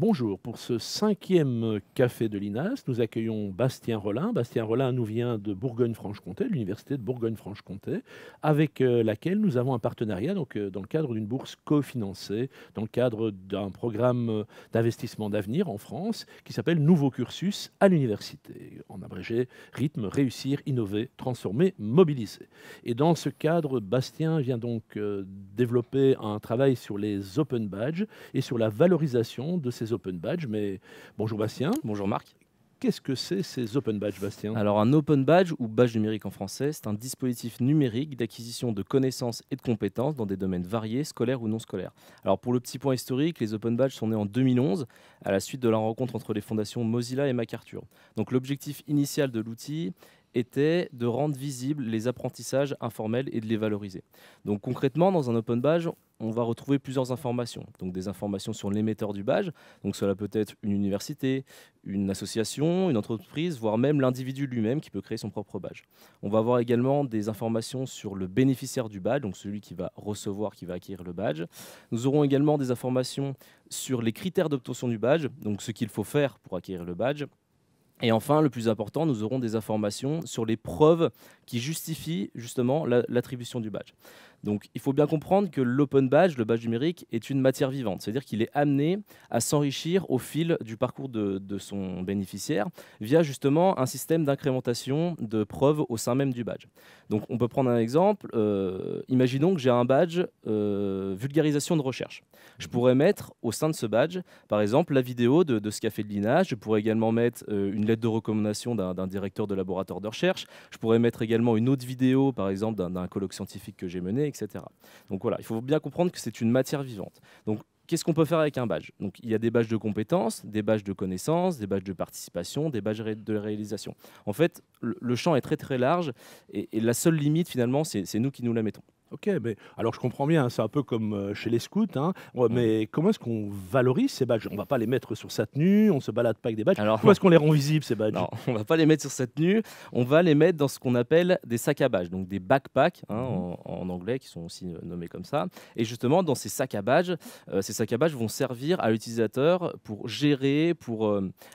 Bonjour, pour ce cinquième café de l'INAS, nous accueillons Bastien Rollin. Bastien Rollin nous vient de Bourgogne-Franche-Comté, l'université de Bourgogne-Franche-Comté, avec euh, laquelle nous avons un partenariat donc, euh, dans le cadre d'une bourse cofinancée, dans le cadre d'un programme euh, d'investissement d'avenir en France qui s'appelle Nouveau cursus à l'université, en abrégé rythme, réussir, innover, transformer, mobiliser. Et dans ce cadre, Bastien vient donc développer un travail sur les open badges et sur la valorisation de ces open Badge, Mais bonjour Bastien. Bonjour Marc. Qu'est-ce que c'est ces open Badge, Bastien Alors un open badge ou badge numérique en français, c'est un dispositif numérique d'acquisition de connaissances et de compétences dans des domaines variés, scolaires ou non scolaires. Alors pour le petit point historique, les open badges sont nés en 2011 à la suite de la rencontre entre les fondations Mozilla et MacArthur. Donc l'objectif initial de l'outil était de rendre visibles les apprentissages informels et de les valoriser. Donc concrètement, dans un open badge, on va retrouver plusieurs informations. Donc des informations sur l'émetteur du badge, donc cela peut être une université, une association, une entreprise, voire même l'individu lui-même qui peut créer son propre badge. On va avoir également des informations sur le bénéficiaire du badge, donc celui qui va recevoir, qui va acquérir le badge. Nous aurons également des informations sur les critères d'obtention du badge, donc ce qu'il faut faire pour acquérir le badge, et enfin, le plus important, nous aurons des informations sur les preuves qui justifient justement l'attribution du badge. Donc il faut bien comprendre que l'open badge, le badge numérique, est une matière vivante, c'est-à-dire qu'il est amené à s'enrichir au fil du parcours de, son bénéficiaire via justement un système d'incrémentation de preuves au sein même du badge. Donc on peut prendre un exemple, euh, imaginons que j'ai un badge euh, vulgarisation de recherche. Je pourrais mettre au sein de ce badge, par exemple, la vidéo de, ce qu'a fait Lina, je pourrais également mettre euh, une lettre de recommandation d'un directeur de laboratoire de recherche. Je pourrais mettre également une autre vidéo, par exemple, d'un colloque scientifique que j'ai mené, etc. Donc voilà, il faut bien comprendre que c'est une matière vivante. Donc qu'est-ce qu'on peut faire avec un badge Donc, il y a des badges de compétences, des badges de connaissances, des badges de participation, des badges de réalisation. En fait, le champ est très très large et, et la seule limite finalement, c'est nous qui nous la mettons. Ok, mais alors je comprends bien, hein, c'est un peu comme euh, chez les scouts, hein. mais comment est-ce qu'on valorise ces badges On ne va pas les mettre sur sa tenue, on se balade pas avec des badges. Alors, comment est-ce qu'on les rend visibles ces badges Non, on va pas les mettre sur sa tenue, on va les mettre dans ce qu'on appelle des sacs à badges, donc des backpacks hein, mhm. en, anglais qui sont aussi euh, nommés comme ça. Et justement, dans ces sacs à badges, euh, ces sacs à badges vont servir à l'utilisateur pour gérer, pour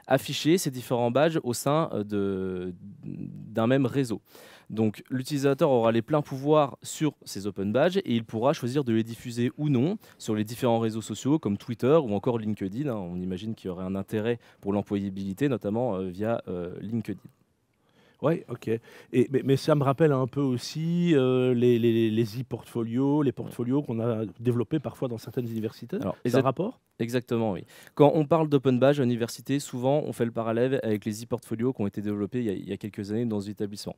afficher ces différents badges au sein d'un même réseau. Donc l'utilisateur aura les pleins pouvoirs sur ces open badges et il pourra choisir de les diffuser ou non sur les différents réseaux sociaux comme Twitter ou encore LinkedIn. Hein. On imagine qu'il y aurait un intérêt pour l'employabilité, notamment euh, via euh, LinkedIn. Oui, ok. mais, ça me rappelle un peu aussi euh, les, e-portfolios, les portfolios qu'on a développés parfois dans certaines universités. c'est un rapport Exactement, oui. Quand on parle d'open badge à l'université, souvent on fait le parallèle avec les e-portfolios qui ont été développés il y, a, quelques années dans les établissements.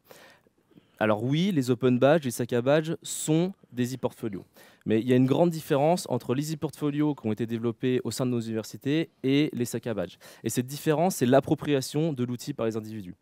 Alors oui, les open badges, les sacs à badges sont des e-portfolios. Mais il y a une grande différence entre les e-portfolios qui ont été développés au sein de nos universités et les sacs à badges. Et cette différence, c'est l'appropriation de l'outil par les individus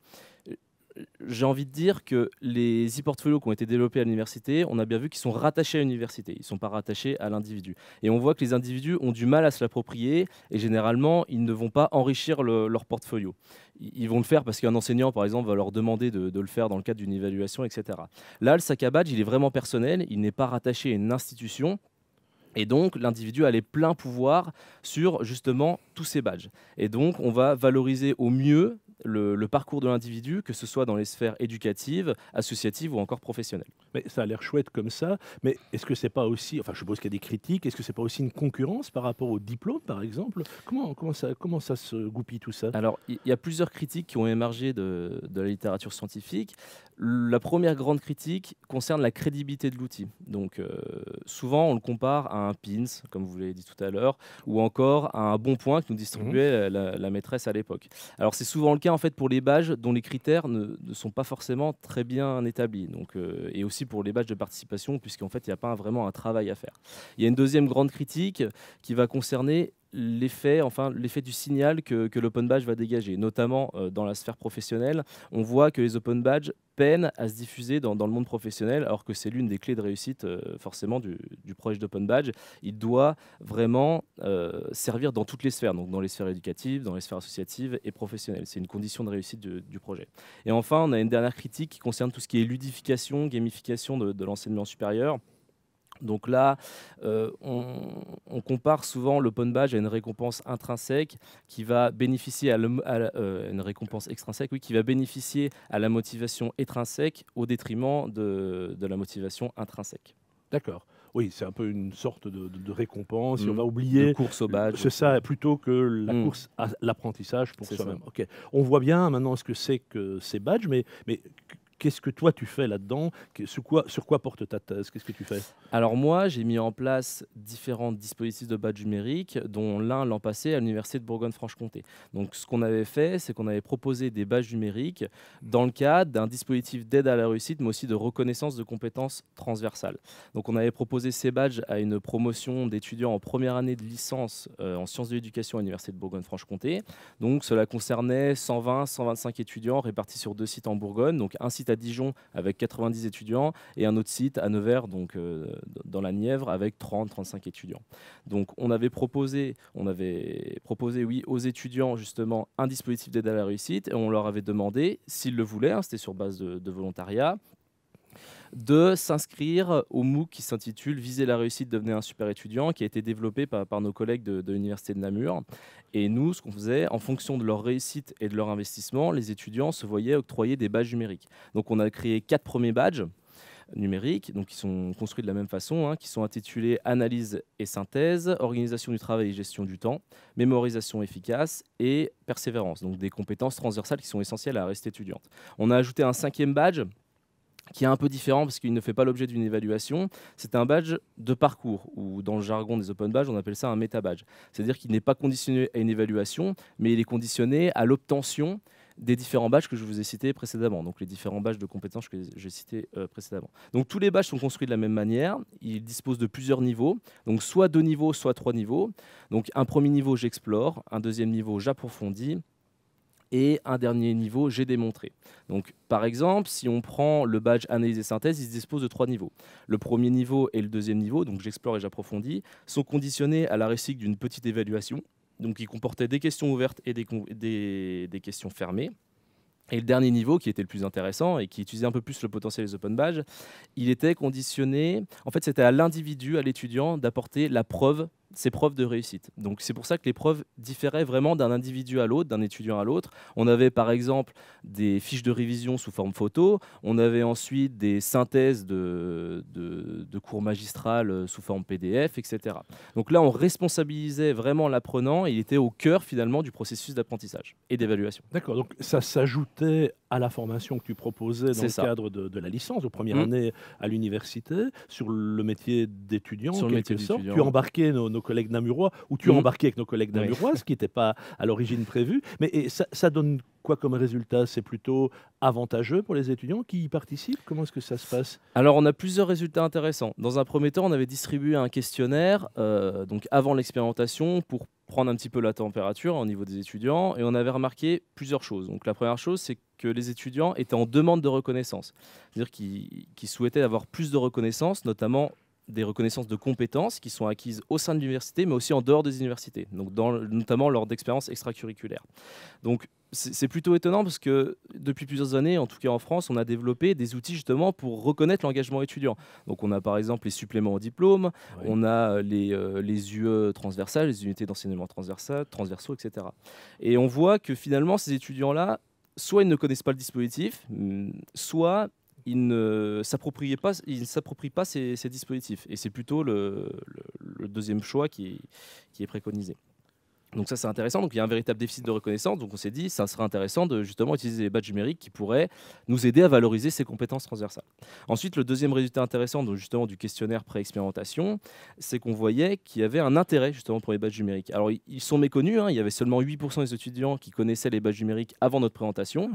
j'ai envie de dire que les e-portfolios qui ont été développés à l'université, on a bien vu qu'ils sont rattachés à l'université, ils ne sont pas rattachés à l'individu. Et on voit que les individus ont du mal à se l'approprier et généralement, ils ne vont pas enrichir leur portfolio. Ils vont le faire parce qu'un enseignant, par exemple, va leur demander de, le faire dans le cadre d'une évaluation, etc. Là, le sac badge, il est vraiment personnel, il n'est pas rattaché à une institution. Et donc, l'individu a les pleins pouvoirs sur justement tous ces badges. Et donc, on va valoriser au mieux le, parcours de l'individu, que ce soit dans les sphères éducatives, associatives ou encore professionnelles. Mais ça a l'air chouette comme ça, mais est-ce que c'est pas aussi, enfin je suppose qu'il y a des critiques, est-ce que c'est pas aussi une concurrence par rapport au diplôme par exemple comment, comment, ça, comment ça se goupille tout ça Alors il y, a plusieurs critiques qui ont émergé de, de la littérature scientifique. La première grande critique concerne la crédibilité de l'outil. Donc euh, souvent on le compare à un pins, comme vous l'avez dit tout à l'heure, ou encore à un bon point que nous distribuait mmh. la, la maîtresse à l'époque. Alors c'est souvent le en fait pour les badges dont les critères ne, sont pas forcément très bien établis. Donc, euh, et aussi pour les badges de participation, puisqu'en fait, il n'y a pas vraiment un travail à faire. Il y a une deuxième grande critique qui va concerner l'effet enfin, du signal que, l'open badge va dégager, notamment euh, dans la sphère professionnelle. On voit que les open badges peinent à se diffuser dans, le monde professionnel, alors que c'est l'une des clés de réussite euh, forcément du, projet d'open badge. Il doit vraiment euh, servir dans toutes les sphères, donc dans les sphères éducatives, dans les sphères associatives et professionnelles. C'est une condition de réussite du, projet. Et enfin, on a une dernière critique qui concerne tout ce qui est ludification, gamification de l'enseignement supérieur. Donc là, euh, on, compare souvent l'open badge à une récompense intrinsèque qui va bénéficier à, euh, une récompense extrinsèque, oui, qui va bénéficier à la motivation extrinsèque au détriment de, la motivation intrinsèque. D'accord. Oui, c'est un peu une sorte de, récompense. on mm. va oublier. la course au badge. C'est ça, plutôt que la mm. course à l'apprentissage pour soi-même. Ok. On voit bien maintenant ce que c'est que ces badges, mais Qu'est-ce que toi tu fais là-dedans sur quoi, sur quoi porte ta thèse Qu'est-ce que tu fais Alors moi, j'ai mis en place différents dispositifs de badges numériques, dont l'un l'an passé à l'université de Bourgogne-Franche-Comté. Donc ce qu'on avait fait, c'est qu'on avait proposé des badges numériques dans le cadre d'un dispositif d'aide à la réussite, mais aussi de reconnaissance de compétences transversales. Donc on avait proposé ces badges à une promotion d'étudiants en première année de licence euh, en sciences de l'éducation à l'université de Bourgogne-Franche-Comté. Donc cela concernait 120-125 étudiants répartis sur deux sites en Bourgogne, donc un site à Dijon avec 90 étudiants et un autre site à Nevers, donc euh, dans la Nièvre, avec 30-35 étudiants. Donc on avait proposé, on avait proposé, oui, aux étudiants justement un dispositif d'aide à la réussite et on leur avait demandé s'ils le voulaient, hein, c'était sur base de volontariat, de s'inscrire au MOOC qui s'intitule Viser la réussite, devenir un super étudiant, qui a été développé par, nos collègues de, l'Université de Namur. Et nous, ce qu'on faisait, en fonction de leur réussite et de leur investissement, les étudiants se voyaient octroyer des badges numériques. Donc on a créé quatre premiers badges numériques, donc qui sont construits de la même façon, hein, qui sont intitulés analyse et synthèse, organisation du travail et gestion du temps, mémorisation efficace et persévérance, donc des compétences transversales qui sont essentielles à rester étudiante. On a ajouté un cinquième badge qui est un peu différent parce qu'il ne fait pas l'objet d'une évaluation. C'est un badge de parcours, ou dans le jargon des open badges, on appelle ça un meta badge. C'est-à-dire qu'il n'est pas conditionné à une évaluation, mais il est conditionné à l'obtention des différents badges que je vous ai cités précédemment, donc les différents badges de compétences que j'ai cités euh, précédemment. Donc tous les badges sont construits de la même manière, ils disposent de plusieurs niveaux, donc soit deux niveaux, soit trois niveaux. Donc un premier niveau, j'explore, un deuxième niveau, j'approfondis, et un dernier niveau, j'ai démontré. Donc, par exemple, si on prend le badge analyse et synthèse, il se dispose de trois niveaux. Le premier niveau et le deuxième niveau, donc j'explore et j'approfondis, sont conditionnés à la réussite d'une petite évaluation, donc qui comportait des questions ouvertes et des, questions fermées. Et le dernier niveau, qui était le plus intéressant et qui utilisait un peu plus le potentiel des open badges, il était conditionné, en fait c'était à l'individu, à l'étudiant, d'apporter la preuve ces preuves de réussite. Donc c'est pour ça que les preuves différaient vraiment d'un individu à l'autre, d'un étudiant à l'autre. On avait par exemple des fiches de révision sous forme photo, on avait ensuite des synthèses de, de, cours magistrales euh, sous forme PDF, etc. Donc là, on responsabilisait vraiment l'apprenant, il était au cœur finalement du processus d'apprentissage et d'évaluation. D'accord, donc ça s'ajoutait à la formation que tu proposais dans le cadre de, la licence, aux premières années mmh. année à l'université, sur le métier d'étudiant, sur le métier Tu embarquais nos, nos, collègues namurois, ou tu as mmh. embarquais avec nos collègues namurois, ce qui n'était pas à l'origine prévu. Mais ça, donne quoi comme résultat C'est plutôt avantageux pour les étudiants qui y participent Comment est-ce que ça se passe Alors, on a plusieurs résultats intéressants. Dans un premier temps, on avait distribué un questionnaire euh, donc avant l'expérimentation pour prendre un petit peu la température au niveau des étudiants et on avait remarqué plusieurs choses. Donc, la première chose, c'est que les étudiants étaient en demande de reconnaissance. C'est-à-dire qu'ils souhaitaient avoir plus de reconnaissance, notamment des reconnaissances de compétences qui sont acquises au sein de l'université, mais aussi en dehors des universités, donc dans, notamment lors d'expériences extracurriculaires. Donc c'est plutôt étonnant parce que depuis plusieurs années, en tout cas en France, on a développé des outils justement pour reconnaître l'engagement étudiant. Donc on a par exemple les suppléments au diplôme, on a les, euh, les, UE transversales, les unités d'enseignement transversales, transversaux, etc. Et on voit que finalement ces étudiants-là, soit ils ne connaissent pas le dispositif, mm, soit ils ne s'approprient pas, ils ne pas ces, dispositifs. Et c'est plutôt le, deuxième choix qui est préconisé. Donc ça, c'est intéressant. Donc il y a un véritable déficit de reconnaissance. Donc on s'est dit, ça serait intéressant de justement utiliser les badges numériques qui pourraient nous aider à valoriser ces compétences transversales. Ensuite, le deuxième résultat intéressant donc justement du questionnaire pré-expérimentation, c'est qu'on voyait qu'il y avait un intérêt justement pour les badges numériques. Alors ils sont méconnus. Hein. Il y avait seulement 8% des étudiants qui connaissaient les badges numériques avant notre présentation.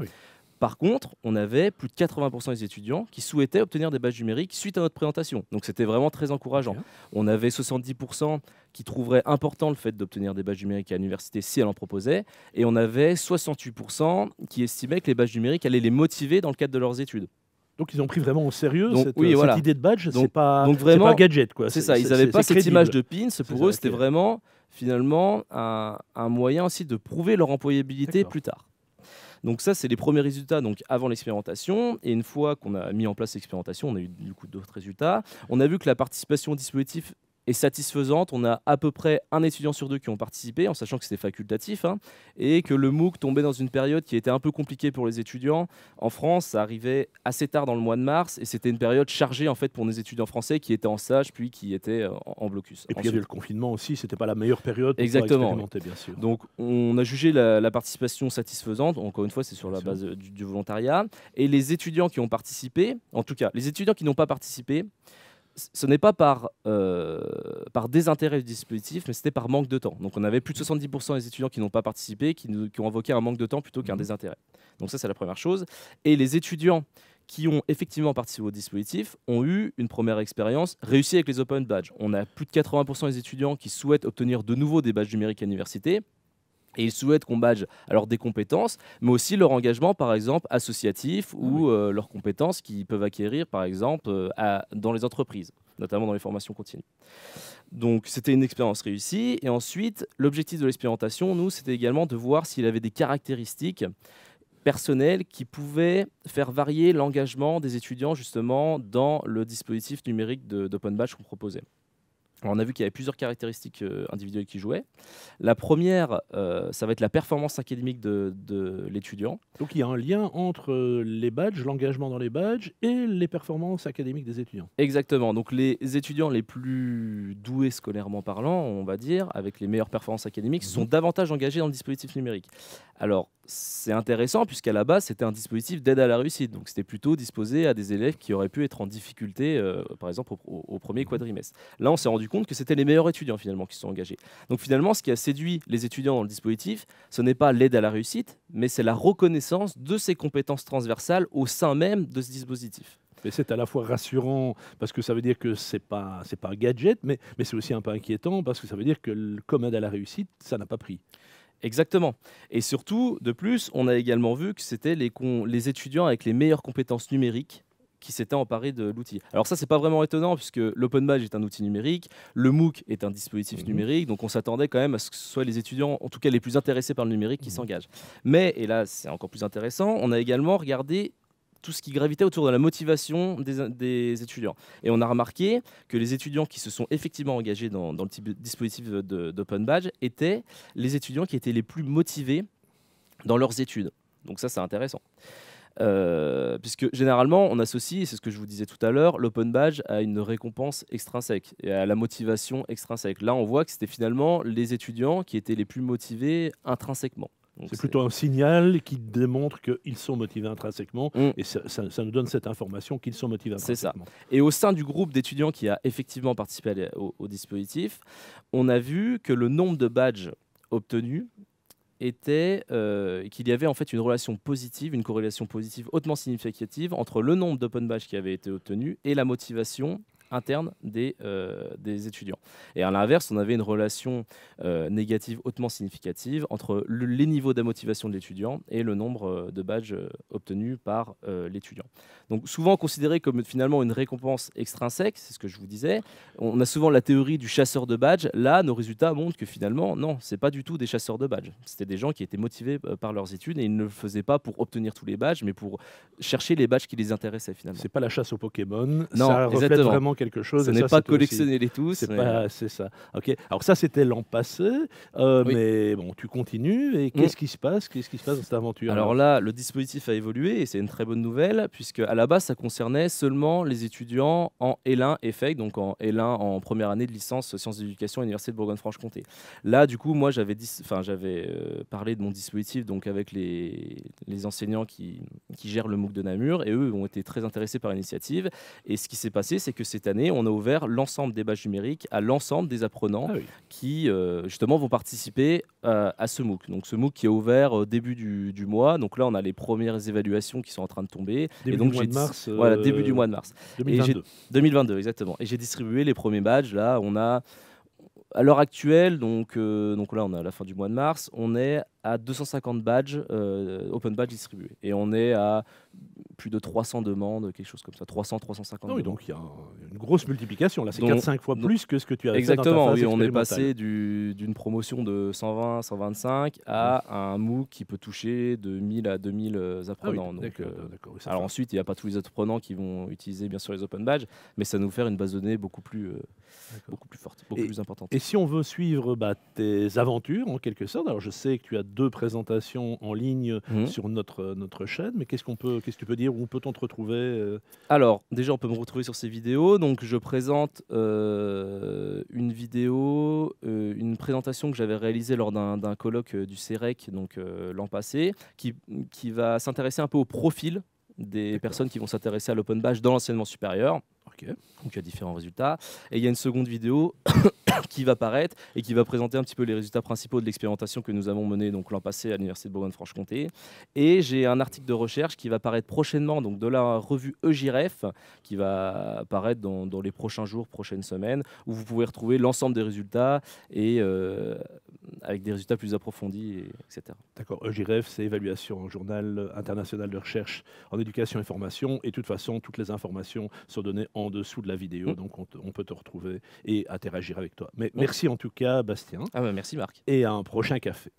Par contre, on avait plus de 80% des étudiants qui souhaitaient obtenir des badges numériques suite à notre présentation. Donc c'était vraiment très encourageant. On avait 70% qui trouveraient important le fait d'obtenir des badges numériques à l'université si elle en proposait. Et on avait 68% qui estimaient que les badges numériques allaient les motiver dans le cadre de leurs études. Donc ils ont pris vraiment au sérieux cette, idée de badge. Donc, pas, vraiment, pas gadget quoi. C'est ça. Ils n'avaient pas cette image de pins. Pour eux, c'était vraiment finalement un moyen aussi de prouver leur employabilité plus tard. Donc ça, c'est les premiers résultats donc avant l'expérimentation. Et une fois qu'on a mis en place l'expérimentation, on a eu du coup d'autres résultats. On a vu que la participation au dispositif est satisfaisante. On a à peu près un étudiant sur deux qui ont participé, en sachant que c'était facultatif, hein, et que le MOOC tombait dans une période qui était un peu compliquée pour les étudiants. En France, ça arrivait assez tard dans le mois de mars, et c'était une période chargée en fait pour nos étudiants français qui étaient en stage, puis qui étaient euh, en blocus. Et puis il y avait le confinement aussi, c'était pas la meilleure période pour exactement, expérimenter, bien sûr. Donc on a jugé la, participation satisfaisante. Encore une fois, c'est sur la base euh, du volontariat. Et les étudiants qui ont participé, en tout cas, les étudiants qui n'ont pas participé, ce n'est pas euh, par, désintérêt du dispositif, mais c'était par manque de temps. Donc on avait plus de 70% des étudiants qui n'ont pas participé, qui, qui, ont invoqué un manque de temps plutôt qu'un mhm. désintérêt. Donc ça, c'est la première chose. Et les étudiants qui ont effectivement participé au dispositif ont eu une première expérience réussie avec les Open Badges. On a plus de 80% des étudiants qui souhaitent obtenir de nouveau des badges numériques à l'université et ils souhaitent qu'on badge alors des compétences, mais aussi leur engagement, par exemple, associatif ah ou euh, leurs compétences qu'ils peuvent acquérir, par exemple, euh, dans les entreprises, notamment dans les formations continues. Donc, c'était une expérience réussie. Et ensuite, l'objectif de l'expérimentation, nous, c'était également de voir s'il avait des caractéristiques personnelles qui pouvaient faire varier l'engagement des étudiants, justement, dans le dispositif numérique d'Open Badge qu'on proposait on a vu qu'il y avait plusieurs caractéristiques euh, individuelles qui jouaient. La première, euh, ça va être la performance académique de, l'étudiant. Donc il y a un lien entre euh, les badges, l'engagement dans les badges et les performances académiques des étudiants. Exactement. Donc les étudiants les plus doués scolairement parlant, on va dire, avec les meilleures performances académiques, mhm. sont davantage engagés dans le dispositif numérique. Alors c'est intéressant puisqu'à la base c'était un dispositif d'aide à la réussite. Donc c'était plutôt disposé à des élèves qui auraient pu être en difficulté, euh, par exemple au, premier mhm. quadrimestre. Là, on s'est rendu compte que c'était les meilleurs étudiants finalement qui se sont engagés. Donc finalement, ce qui a séduit les étudiants dans le dispositif, ce n'est pas l'aide à la réussite, mais c'est la reconnaissance de ces compétences transversales au sein même de ce dispositif. Mais c'est à la fois rassurant parce que ça veut dire que c'est pas pas un gadget, mais, c'est aussi un peu inquiétant parce que ça veut dire que comme aide à la réussite, ça n'a pas pris. Exactement. Et surtout, de plus, on a également vu que c'était les, étudiants avec les meilleures compétences numériques qui s'étaient emparés de l'outil. Alors ça, n'est pas vraiment étonnant puisque l'open badge est un outil numérique, le MOOC est un dispositif mhm. numérique, donc on s'attendait quand même à ce que ce soit les étudiants, en tout cas les plus intéressés par le numérique, qui mhm. s'engagent. Mais, et là c'est encore plus intéressant, on a également regardé tout ce qui gravitait autour de la motivation des, étudiants. Et on a remarqué que les étudiants qui se sont effectivement engagés dans, le dispositif d'Open Badge étaient les étudiants qui étaient les plus motivés dans leurs études. Donc ça, c'est intéressant. Euh, puisque généralement, on associe, c'est ce que je vous disais tout à l'heure, l'open badge à une récompense extrinsèque et à la motivation extrinsèque. Là, on voit que c'était finalement les étudiants qui étaient les plus motivés intrinsèquement. C'est plutôt un signal qui démontre qu'ils sont motivés intrinsèquement mm. et ça, nous donne cette information qu'ils sont motivés intrinsèquement. Et au sein du groupe d'étudiants qui a effectivement participé au, dispositif, on a vu que le nombre de badges obtenus était euh, qu'il y avait en fait une relation positive, une corrélation positive hautement significative entre le nombre d'open badges qui avaient été obtenus et la motivation interne des, euh, des étudiants. Et à l'inverse, on avait une relation euh, négative hautement significative entre les niveaux de motivation de l'étudiant et le nombre euh, de badges obtenus par l'étudiant. Donc souvent considéré comme finalement une récompense extrinsèque, c'est ce que je vous disais. On a souvent la théorie du chasseur de badges. Là, nos résultats montrent que finalement, non, c'est pas du tout des chasseurs de badges. C'était des gens qui étaient motivés par leurs études et ils ne le faisaient pas pour obtenir tous les badges, mais pour chercher les badges qui les intéressaient finalement. Ce n'est pas la chasse aux Pokémon. Non, ça reflète vraiment quelque chose. Ce n'est pas collectionner-les tous. C'est ça. Ok. Alors ça, c'était l'an passé, euh, mais bon, tu continues. Et mm. qu'est-ce qui se passe Qu'est-ce qui se passe dans cette aventure Alors là, le dispositif a évolué et c'est une très bonne nouvelle puisque à la base, ça concernait seulement les étudiants en L1 EFEC, donc en L1 en première année de licence sciences d'éducation à l'université de Bourgogne-Franche-Comté. Là, du coup, moi, j'avais j'avais euh, parlé de mon dispositif donc avec les, les enseignants qui qui gère le MOOC de Namur, et eux ont été très intéressés par l'initiative. Et ce qui s'est passé, c'est que cette année, on a ouvert l'ensemble des badges numériques à l'ensemble des apprenants ah qui, euh, justement, vont participer euh, à ce MOOC. Donc, ce MOOC qui est ouvert début du, mois. Donc là, on a les premières évaluations qui sont en train de tomber. Début et donc, du mois de mars. Voilà, euh, début du mois de mars. 2022. 2022, exactement. Et j'ai distribué les premiers badges. Là, on a à l'heure actuelle, donc, euh, donc là on est à la fin du mois de mars, on est à 250 badges, euh, open badge distribués. Et on est à plus de 300 demandes, quelque chose comme ça, 300, 350 Donc il y a une grosse multiplication, là c'est 4-5 fois plus que ce que tu as Exactement, dans ta phase on est passé d'une promotion de 120, 125 à un MOOC qui peut toucher de 1000 à 2000 euh, ah apprenants. Euh, alors ensuite, il n'y a pas tous les apprenants qui vont utiliser bien sûr les open badges, mais ça nous fait une base de données beaucoup plus, euh, beaucoup plus forte, beaucoup plus importante. Et si on veut suivre bah, tes aventures en quelque sorte, alors je sais que tu as deux présentations en ligne mmh. sur notre, notre chaîne, mais qu'est-ce qu'on peut, qu'est-ce que tu peux dire où peut-on retrouver euh Alors, déjà, on peut me retrouver sur ces vidéos. Donc, je présente euh, une vidéo, euh, une présentation que j'avais réalisée lors d'un colloque du CEREC e donc l'an passé, qui, va s'intéresser un peu au profil des personnes qui vont s'intéresser à l'open badge dans l'enseignement supérieur. Donc il y a différents résultats. Et il y a une seconde vidéo qui va paraître et qui va présenter un petit peu les résultats principaux de l'expérimentation que nous avons menée l'an passé à l'université de Bourgogne-Franche-Comté. Et j'ai un article de recherche qui va paraître prochainement donc de la revue EGIREF qui va paraître dans, les prochains jours, prochaines semaines, où vous pouvez retrouver l'ensemble des résultats et euh, avec des résultats plus approfondis, etc. D'accord. EGIREF, c'est évaluation, journal international de recherche en éducation et formation. Et de toute façon, toutes les informations sont données en dessous de la vidéo, mm. donc on peut te retrouver et interagir avec toi mais merci en tout cas, Bastien. Ah merci, Marc. Et à un prochain café.